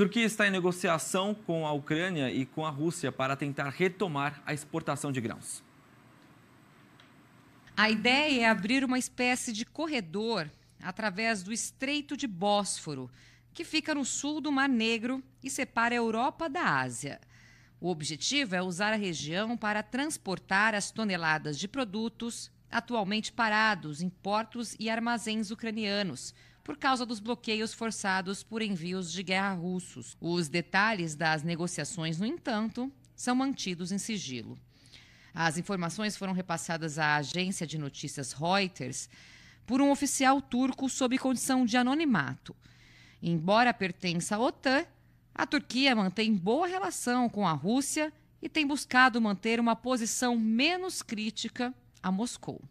Turquia está em negociação com a Ucrânia e com a Rússia para tentar retomar a exportação de grãos. A ideia é abrir uma espécie de corredor através do Estreito de Bósforo, que fica no sul do Mar Negro e separa a Europa da Ásia. O objetivo é usar a região para transportar as toneladas de produtos atualmente parados em portos e armazéns ucranianos, por causa dos bloqueios forçados por envios de guerra russos. Os detalhes das negociações, no entanto, são mantidos em sigilo. As informações foram repassadas à agência de notícias Reuters por um oficial turco sob condição de anonimato. Embora pertença à OTAN, a Turquia mantém boa relação com a Rússia e tem buscado manter uma posição menos crítica a Moscou.